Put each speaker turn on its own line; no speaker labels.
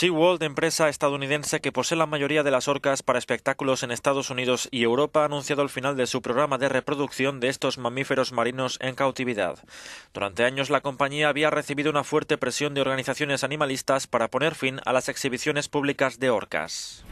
SeaWorld, empresa estadounidense que posee la mayoría de las orcas para espectáculos en Estados Unidos y Europa, ha anunciado el final de su programa de reproducción de estos mamíferos marinos en cautividad. Durante años la compañía había recibido una fuerte presión de organizaciones animalistas para poner fin a las exhibiciones públicas de orcas.